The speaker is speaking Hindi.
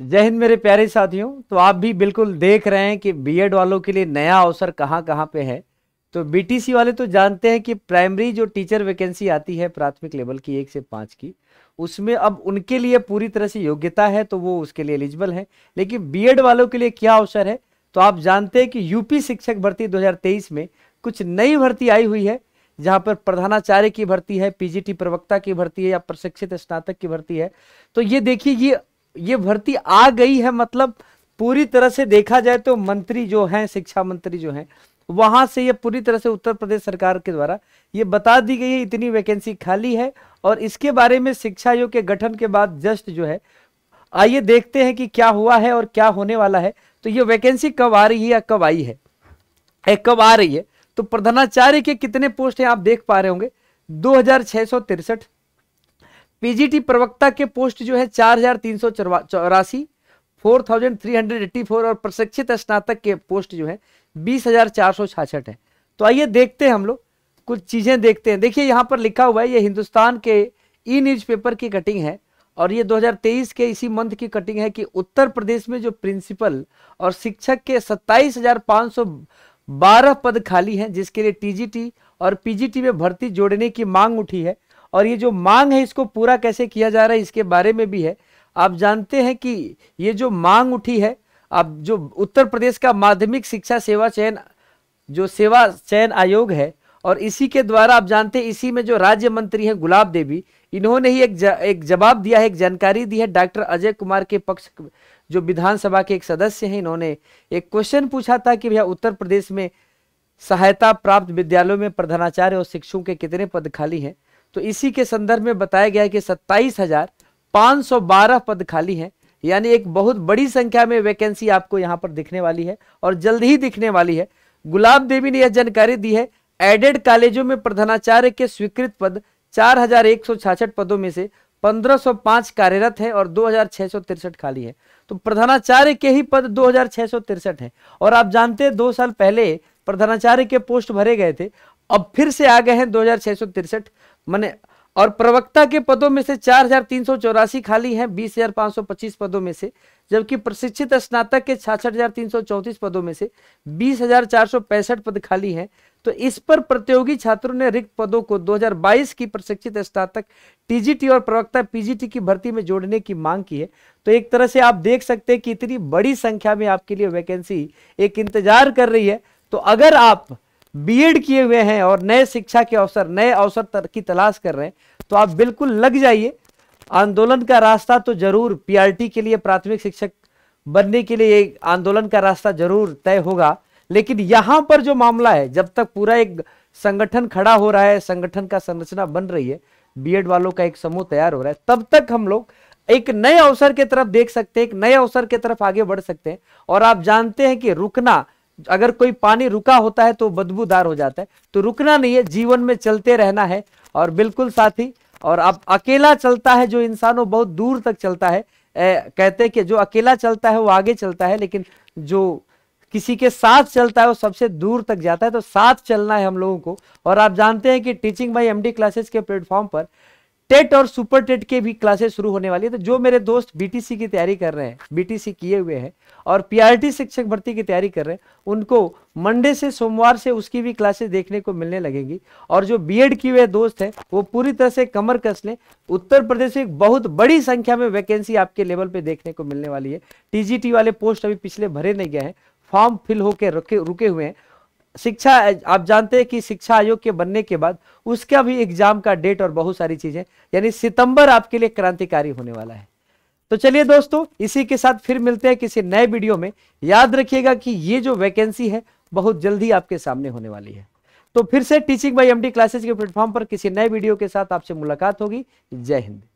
जय हिंद मेरे प्यारे साथियों तो आप भी बिल्कुल देख रहे हैं कि बीएड वालों के लिए नया अवसर कहाँ कहाँ पे है तो बीटीसी वाले तो जानते हैं कि प्राइमरी जो टीचर वैकेंसी आती है प्राथमिक लेवल की एक से पाँच की उसमें अब उनके लिए पूरी तरह से योग्यता है तो वो उसके लिए एलिजिबल है लेकिन बी वालों के लिए क्या अवसर है तो आप जानते हैं कि यूपी शिक्षक भर्ती दो में कुछ नई भर्ती आई हुई है जहां पर प्रधानाचार्य की भर्ती है पीजीटी प्रवक्ता की भर्ती है या प्रशिक्षित स्नातक की भर्ती है तो ये देखिए ये ये भर्ती आ गई है मतलब पूरी तरह से देखा जाए तो मंत्री जो हैं शिक्षा मंत्री जो हैं वहां से ये पूरी तरह से उत्तर प्रदेश सरकार के द्वारा ये बता दी गई है इतनी वैकेंसी खाली है और इसके बारे में शिक्षा आयोग के गठन के बाद जस्ट जो है आइए देखते हैं कि क्या हुआ है और क्या होने वाला है तो ये वैकेंसी कब आ रही है या कब आई है कब आ रही है तो प्रधानाचार्य के कितने पोस्ट हैं आप देख पा रहे होंगे दो हजार छह सौ तिरसठ पीजीटी प्रवक्ता के पोस्ट जो है चार हजार तीन सौ चौरासी four thousand three hundred eighty four और प्रशिक्षित स्नातक के पोस्ट जो है बीस हजार चार सौ छाछठ है तो आइए देखते हैं हम लोग कुछ चीज़ें देखते हैं देखिए यहाँ पर लिखा हुआ है ये हिंदुस्तान के ई न्यूज पेपर की कटिंग है और ये 2023 के इसी मंथ की कटिंग है कि उत्तर प्रदेश में जो प्रिंसिपल और शिक्षक के 27,512 पद खाली हैं जिसके लिए टीजीटी और पीजीटी में भर्ती जोड़ने की मांग उठी है और ये जो मांग है इसको पूरा कैसे किया जा रहा है इसके बारे में भी है आप जानते हैं कि ये जो मांग उठी है अब जो उत्तर प्रदेश का माध्यमिक शिक्षा सेवा चयन जो सेवा चयन आयोग है और इसी के द्वारा आप जानते हैं इसी में जो राज्य मंत्री हैं गुलाब देवी इन्होंने ही एक ज, एक जवाब दिया है एक जानकारी दी है डॉक्टर अजय कुमार के पक्ष जो विधानसभा के एक सदस्य हैं इन्होंने एक क्वेश्चन पूछा था कि भैया उत्तर प्रदेश में सहायता प्राप्त विद्यालयों में प्रधानाचार्य और शिक्षकों के कितने पद खाली हैं तो इसी के संदर्भ में बताया गया है कि सत्ताईस हजार पांच सौ बारह पद खाली हैं यानी एक बहुत बड़ी संख्या में वैकेंसी आपको यहाँ पर दिखने वाली है और जल्द ही दिखने वाली है गुलाब देवी ने यह जानकारी दी है एडेड कॉलेजों में प्रधानाचार्य के स्वीकृत पद चार पदों में से 1505 कार्यरत है और तिरसठ खाली है तो प्रधानाचार्य के ही पद तिरसठ हैं और आप जानते हैं दो साल पहले प्रधानाचार्य के पोस्ट भरे गए थे अब फिर से आ गए हैं दो मैंने और प्रवक्ता के पदों में से चार हजार तीन सौ चौरासी खाली हैं बीस हजार पाँच सौ पच्चीस पदों में से जबकि प्रशिक्षित स्नातक के छाछठ हजार तीन सौ चौंतीस पदों में से बीस हजार चार सौ पैंसठ पद खाली हैं तो इस पर प्रतियोगी छात्रों ने रिक्त पदों को 2022 की प्रशिक्षित स्नातक टीजीटी और प्रवक्ता पीजीटी की भर्ती में जोड़ने की मांग की है तो एक तरह से आप देख सकते हैं कि इतनी बड़ी संख्या में आपके लिए वैकेंसी एक इंतजार कर रही है तो अगर आप बीएड किए हुए हैं और नए शिक्षा के अवसर नए अवसर की तलाश कर रहे हैं तो आप बिल्कुल लग जाइए आंदोलन का रास्ता तो जरूर पीआरटी के लिए प्राथमिक शिक्षक बनने के लिए आंदोलन का रास्ता जरूर तय होगा लेकिन यहां पर जो मामला है जब तक पूरा एक संगठन खड़ा हो रहा है संगठन का संरचना बन रही है बीएड वालों का एक समूह तैयार हो रहा है तब तक हम लोग एक नए अवसर के तरफ देख सकते हैं एक नए अवसर के तरफ आगे बढ़ सकते हैं और आप जानते हैं कि रुकना अगर कोई पानी रुका होता है तो बदबूदार हो जाता है तो रुकना नहीं है जीवन में चलते रहना है और बिल्कुल साथी और अब अकेला चलता है जो इंसानों बहुत दूर तक चलता है ए, कहते हैं कि जो अकेला चलता है वो आगे चलता है लेकिन जो किसी के साथ चलता है वो सबसे दूर तक जाता है तो साथ चलना है हम लोगों को और आप जानते हैं कि टीचिंग बाई एम क्लासेस के प्लेटफॉर्म पर टेट और सुपर टेट के भी क्लासेस शुरू होने वाली है तो जो मेरे दोस्त बीटीसी की तैयारी कर रहे हैं बीटीसी किए हुए हैं और पीआरटी शिक्षक भर्ती की तैयारी कर रहे हैं उनको मंडे से सोमवार से उसकी भी क्लासेस देखने को मिलने लगेंगी और जो बीएड किए हुए दोस्त हैं वो पूरी तरह से कमर कस लें उत्तर प्रदेश में बहुत बड़ी संख्या में वैकेंसी आपके लेवल पे देखने को मिलने वाली है टीजीटी वाले पोस्ट अभी पिछले भरे नहीं गए हैं फॉर्म फिल होकर रुके हुए हैं शिक्षा आप जानते हैं कि शिक्षा आयोग के बनने के बाद उसका भी एग्जाम का डेट और बहुत सारी चीजें यानी सितंबर आपके लिए क्रांतिकारी होने वाला है तो चलिए दोस्तों इसी के साथ फिर मिलते हैं किसी नए वीडियो में याद रखिएगा कि ये जो वैकेंसी है बहुत जल्दी आपके सामने होने वाली है तो फिर से टीचिंग बाई एमडी क्लासेस के प्लेटफॉर्म पर किसी नए वीडियो के साथ आपसे मुलाकात होगी जय हिंद